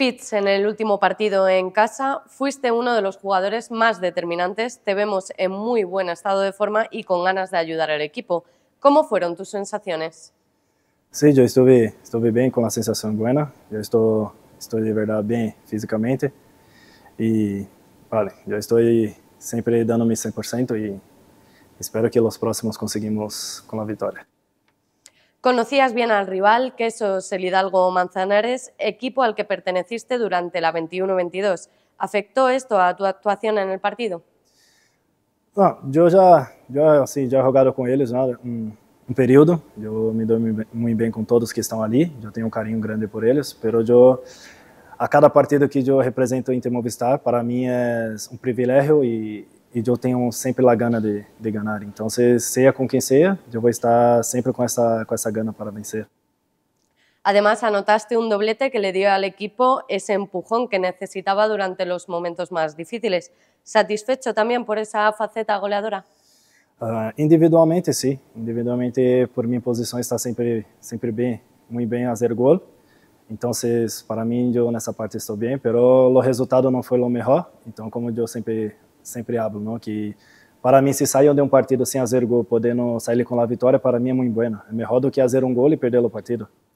Fitz en el último partido en casa, fuiste uno de los jugadores más determinantes, te vemos en muy buen estado de forma y con ganas de ayudar al equipo. ¿Cómo fueron tus sensaciones? Sí, yo estuve, estuve bien con la sensación buena, yo estoy, estoy de verdad bien físicamente y vale, yo estoy siempre dando mi 100% y espero que los próximos conseguimos con la victoria. Conocías bien al rival, que es el Hidalgo Manzanares, equipo al que perteneciste durante la 21-22. ¿Afectó esto a tu actuación en el partido? Ah, yo ya, yo, jugado con ellos un eles né, un período. Yo me doy muy bien con todos que están allí, yo tengo un cariño grande por ellos, Pero yo a cada partido que yo represento Inter Movistar, para mí es un privilegio y... e eu tenho sempre a gana de, de ganhar. Então, se seja com quem seja, eu vou estar sempre com essa, com essa gana para vencer. Además, anotaste un doblete que le dio al equipo ese empujón que necesitaba durante los momentos más difíciles. ¿Satisfecho también por esa faceta goleadora? Uh, individualmente, sim. Individualmente, por minha posição, está sempre sempre bem, muito bem fazer gol. Então, para mim, eu nessa parte estou bem, mas o resultado não foi o melhor. Então, como eu sempre sempre hablo, não? que para mim, se sair de um partido sem fazer gol, podendo sair com a vitória, para mim é muito bueno. É melhor do que fazer um gol e perder o partido.